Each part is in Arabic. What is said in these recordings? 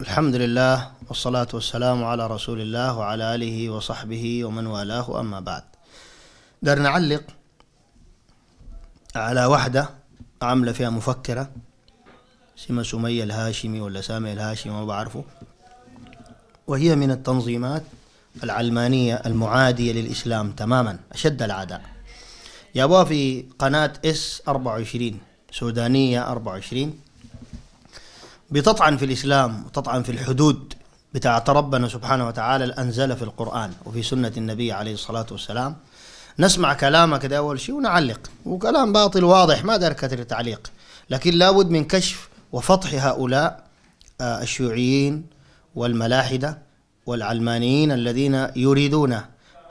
الحمد لله والصلاة والسلام على رسول الله وعلى آله وصحبه ومن والاه أما بعد دار نعلق على واحدة عاملة فيها مفكرة اسمها سمية الهاشمي ولا سامي الهاشمي ما بعرفه وهي من التنظيمات العلمانية المعادية للإسلام تماما أشد العداء جابوها في قناة اس 24 سودانية 24 بتطعن في الإسلام وتطعن في الحدود بتاعة ربنا سبحانه وتعالى الأنزل في القرآن وفي سنة النبي عليه الصلاة والسلام نسمع كلامك ده أول شيء ونعلق وكلام باطل واضح ما دار كثير تعليق لكن لابد من كشف وفضح هؤلاء آه، الشيوعيين والملاحدة والعلمانيين الذين يريدون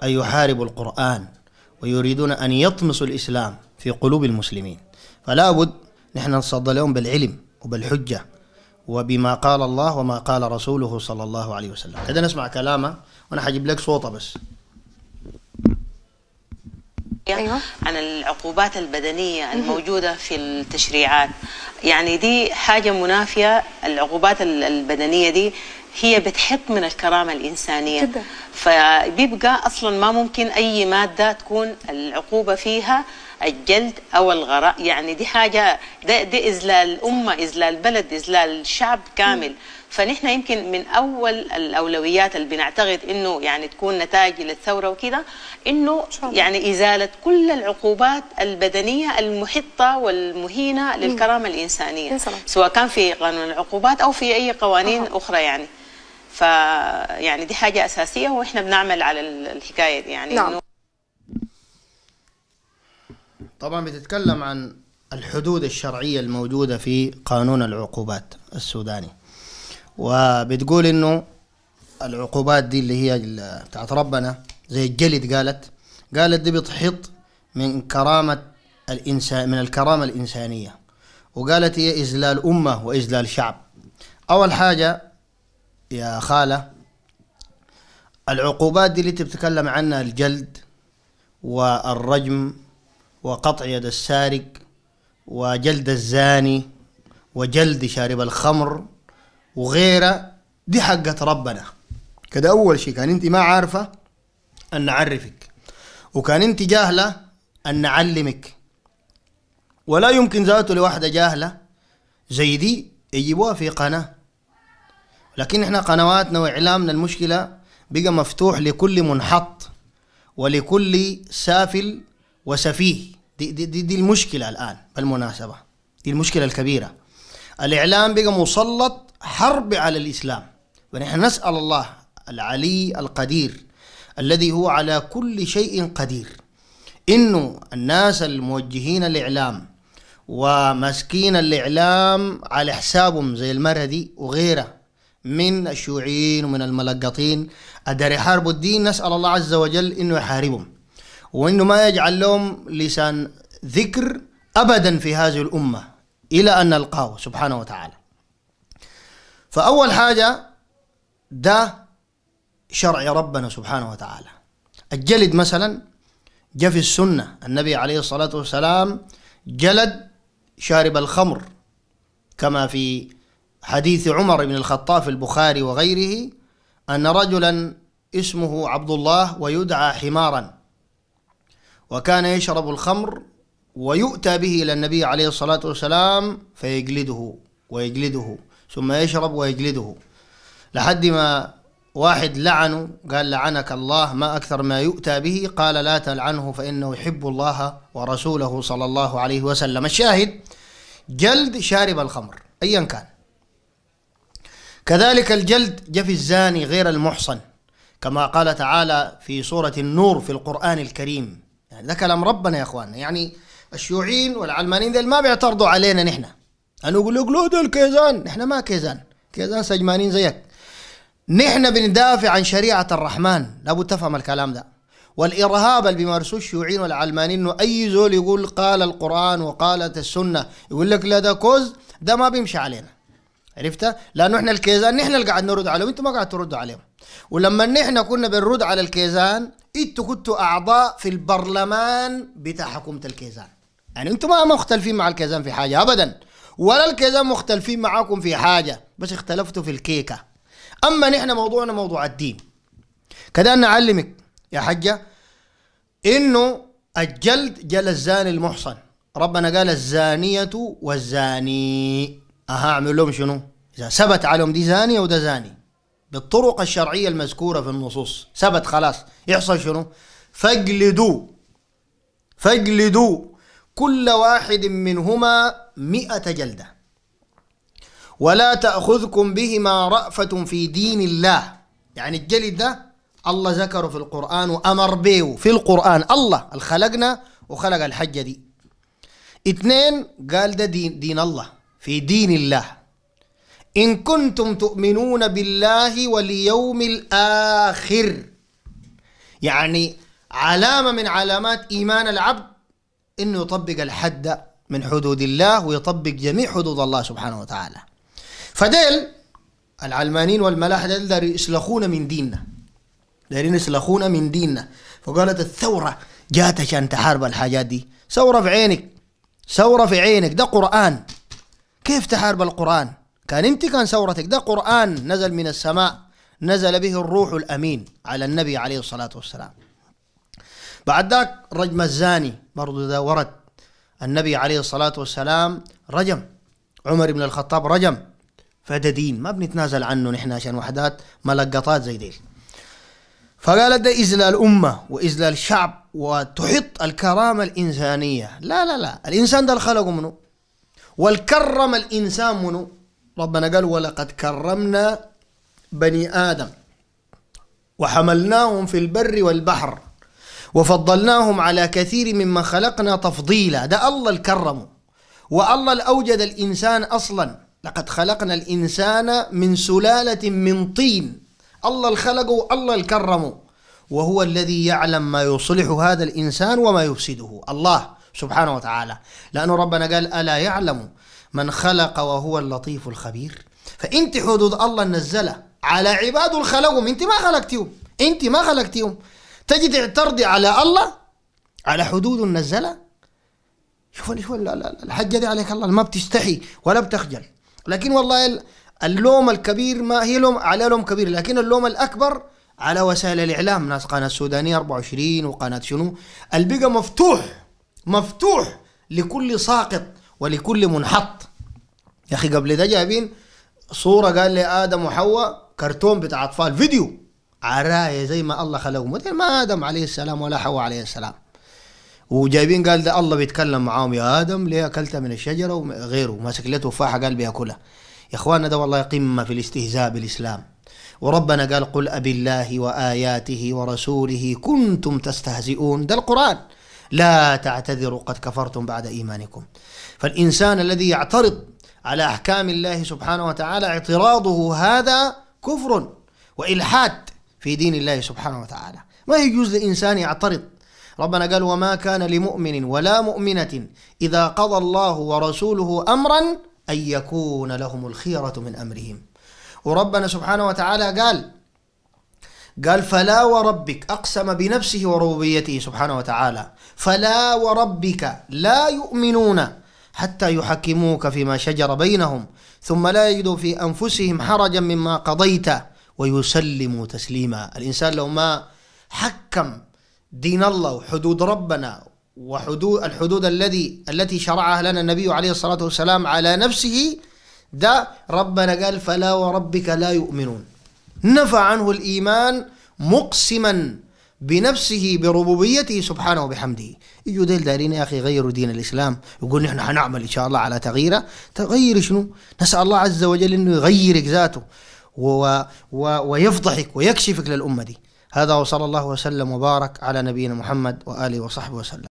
أن يحاربوا القرآن ويريدون أن يطمسوا الإسلام في قلوب المسلمين فلا بد نحن نصدى لهم بالعلم وبالحجة وبما قال الله وما قال رسوله صلى الله عليه وسلم إذا نسمع كلامه وانا حجيب لك صوته بس أيوة. عن العقوبات البدنية الموجودة في التشريعات يعني دي حاجة منافية العقوبات البدنية دي هي بتحط من الكرامة الإنسانية كده. فبيبقى أصلا ما ممكن أي مادة تكون العقوبة فيها الجلد او الغراء يعني دي حاجه ده دي اذلال الامه اذلال البلد اذلال الشعب كامل م. فنحن يمكن من اول الاولويات اللي بنعتقد انه يعني تكون نتائج للثوره وكذا انه يعني ازاله كل العقوبات البدنيه المحطه والمهينه للكرامه الانسانيه سواء كان في قانون العقوبات او في اي قوانين أه. اخرى يعني ف يعني دي حاجه اساسيه واحنا بنعمل على الحكايه دي يعني نعم. طبعا بتتكلم عن الحدود الشرعية الموجودة في قانون العقوبات السوداني وبتقول انه العقوبات دي اللي هي بتاعت ربنا زي الجلد قالت قالت دي بتحط من كرامة الإنسان من الكرامة الإنسانية وقالت هي إذلال أمة وإذلال شعب أول حاجة يا خالة العقوبات دي اللي بتتكلم عنها الجلد والرجم وقطع يد السارق وجلد الزاني وجلد شارب الخمر وغيره دي حقت ربنا كده أول شيء كان أنت ما عارفة أن نعرفك وكان أنت جاهلة أن نعلمك ولا يمكن ذاته لواحدة جاهلة زي دي يجيبوها في قناة لكن احنا قنواتنا وإعلامنا المشكلة بقى مفتوح لكل منحط ولكل سافل وسفيه دي, دي, دي, دي المشكلة الآن بالمناسبة دي المشكلة الكبيرة الإعلام بقى مسلط حرب على الإسلام ونحن نسأل الله العلي القدير الذي هو على كل شيء قدير إنه الناس الموجهين الإعلام وماسكين الإعلام على حسابهم زي المرة دي وغيرها من الشيوعيين ومن الملقطين أدري يحاربوا الدين نسأل الله عز وجل إنه يحاربهم وأنه ما يجعل لهم لسان ذكر أبدا في هذه الأمة إلى أن نلقاه سبحانه وتعالى فأول حاجة ده شرع ربنا سبحانه وتعالى الجلد مثلا جاء في السنة النبي عليه الصلاة والسلام جلد شارب الخمر كما في حديث عمر بن الخطاب في البخاري وغيره أن رجلا اسمه عبد الله ويدعى حمارا وكان يشرب الخمر ويؤتى به إلى النبي عليه الصلاة والسلام فيجلده ويجلده ثم يشرب ويجلده لحد ما واحد لعنه قال لعنك الله ما أكثر ما يؤتى به قال لا تلعنه فإنه يحب الله ورسوله صلى الله عليه وسلم الشاهد جلد شارب الخمر أيا كان كذلك الجلد جف الزاني غير المحصن كما قال تعالى في سورة النور في القرآن الكريم يعني ده كلام ربنا يا اخواننا يعني الشيوعيين والعلمانيين ذي ما بيعترضوا علينا نحن انا اقول لك لو دول كيزان نحن ما كيزان كيزان سجمانين زيك نحن بندافع عن شريعه الرحمن لابد تفهم الكلام ده والارهاب اللي بيمارسوه الشيوعيين والعلمانيين انه اي زول يقول قال القران وقالت السنه يقول لك لا ده كوز ده ما بيمشي علينا عرفت؟ لانه احنا الكيزان نحن اللي قاعد نرد عليهم انتم ما قاعد تردوا عليهم ولما نحن كنا بنرد على الكيزان انتوا كنتوا اعضاء في البرلمان بتاع حكومه الكيزان يعني انتوا ما مختلفين مع الكيزان في حاجه ابدا ولا الكيزان مختلفين معاكم في حاجه بس اختلفتوا في الكيكه اما نحن موضوعنا موضوع الدين كده نعلمك يا حجه انه الجلد جل الزاني المحصن ربنا قال الزانية والزاني أها أعمل لهم شنو إذا ثبت عليهم دي زانية وده زاني بالطرق الشرعية المذكورة في النصوص ثبت خلاص يحصل شنو فاجلدوا فاجلدوا كل واحد منهما مئة جلدة ولا تأخذكم بهما رأفة في دين الله يعني الجلد ده الله ذكره في القرآن وأمر به في القرآن الله الخلقنا وخلق الحجة دي اثنين قال ده دين, دين الله في دين الله إن كنتم تؤمنون بالله واليوم الآخر يعني علامة من علامات إيمان العبد إنه يطبق الحد من حدود الله ويطبق جميع حدود الله سبحانه وتعالى فديل العلمانيين والملاحدة ديل داري يسلخون من ديننا دارين يسلخون من ديننا فقالت الثورة جات عشان تحارب الحاجات دي ثورة في عينك ثورة في عينك ده قرآن كيف تحارب القرآن كان انت كان ثورتك ده قرآن نزل من السماء نزل به الروح الأمين على النبي عليه الصلاة والسلام بعد ذاك رجم الزاني برضو ده ورد النبي عليه الصلاة والسلام رجم عمر بن الخطاب رجم فده دين ما بنتنازل عنه نحن عشان وحدات ملقطات زي ديل فقالت ده إزلى الأمة وإزلى الشعب وتحط الكرامة الإنسانية لا لا لا الإنسان ده خلقه منه والكرم الإنسان منه ربنا قال ولقد كرمنا بني آدم وحملناهم في البر والبحر وفضلناهم على كثير مما خلقنا تفضيلا ده الله الكرم والله الأوجد الإنسان أصلا لقد خلقنا الإنسان من سلالة من طين الله الخلق الله والله وهو الذي يعلم ما يصلح هذا الإنسان وما يفسده الله سبحانه وتعالى لأنه ربنا قال ألا يعلم من خلق وهو اللطيف الخبير فانت حدود الله نزلها على عباده خلقهم انت ما خلقتيهم انت ما خلقتيهم تجد تعترضي على الله على حدود نزلها شوف شوف الحجه دي عليك الله ما بتستحي ولا بتخجل لكن والله اللوم الكبير ما هي لوم على لوم كبير لكن اللوم الاكبر على وسائل الاعلام ناس قناه السودانيه 24 وقناه شنو البقى مفتوح مفتوح لكل ساقط ولكل منحط يا اخي قبل ده جايبين صوره قال لي ادم وحواء كرتون بتاع اطفال فيديو عرايه زي ما الله خلقهم ما ادم عليه السلام ولا حواء عليه السلام وجايبين قال ده الله بيتكلم معاهم يا ادم ليه اكلت من الشجره وغيره ماسك له تفاحه قال بياكلها يا اخواننا ده والله قمه في الاستهزاء بالاسلام وربنا قال قل أبي الله وآياته ورسوله كنتم تستهزئون ده القرآن لا تعتذروا قد كفرتم بعد إيمانكم فالإنسان الذي يعترض على أحكام الله سبحانه وتعالى اعتراضه هذا كفر وإلحاد في دين الله سبحانه وتعالى ما يجوز لإنسان يعترض ربنا قال وما كان لمؤمن ولا مؤمنة إذا قضى الله ورسوله أمرا أن يكون لهم الخيرة من أمرهم وربنا سبحانه وتعالى قال قال فلا وربك أقسم بنفسه وربوبيته سبحانه وتعالى فلا وربك لا يؤمنون حتى يحكموك فيما شجر بينهم ثم لا يجدوا في أنفسهم حرجا مما قضيت ويسلموا تسليما الإنسان لو ما حكم دين الله وحدود ربنا وحدود الحدود الذي التي شرعها لنا النبي عليه الصلاة والسلام على نفسه ده ربنا قال فلا وربك لا يؤمنون نفى عنه الإيمان مقسما بنفسه بربوبيته سبحانه وبحمده يجوا ديل دارين يا اخي غيروا دين الاسلام يقول نحن حنعمل ان شاء الله على تغييره تغير شنو؟ نسال الله عز وجل انه يغيرك ذاته و و ويفضحك ويكشفك للامه دي هذا وصلى الله وسلم وبارك على نبينا محمد واله وصحبه وسلم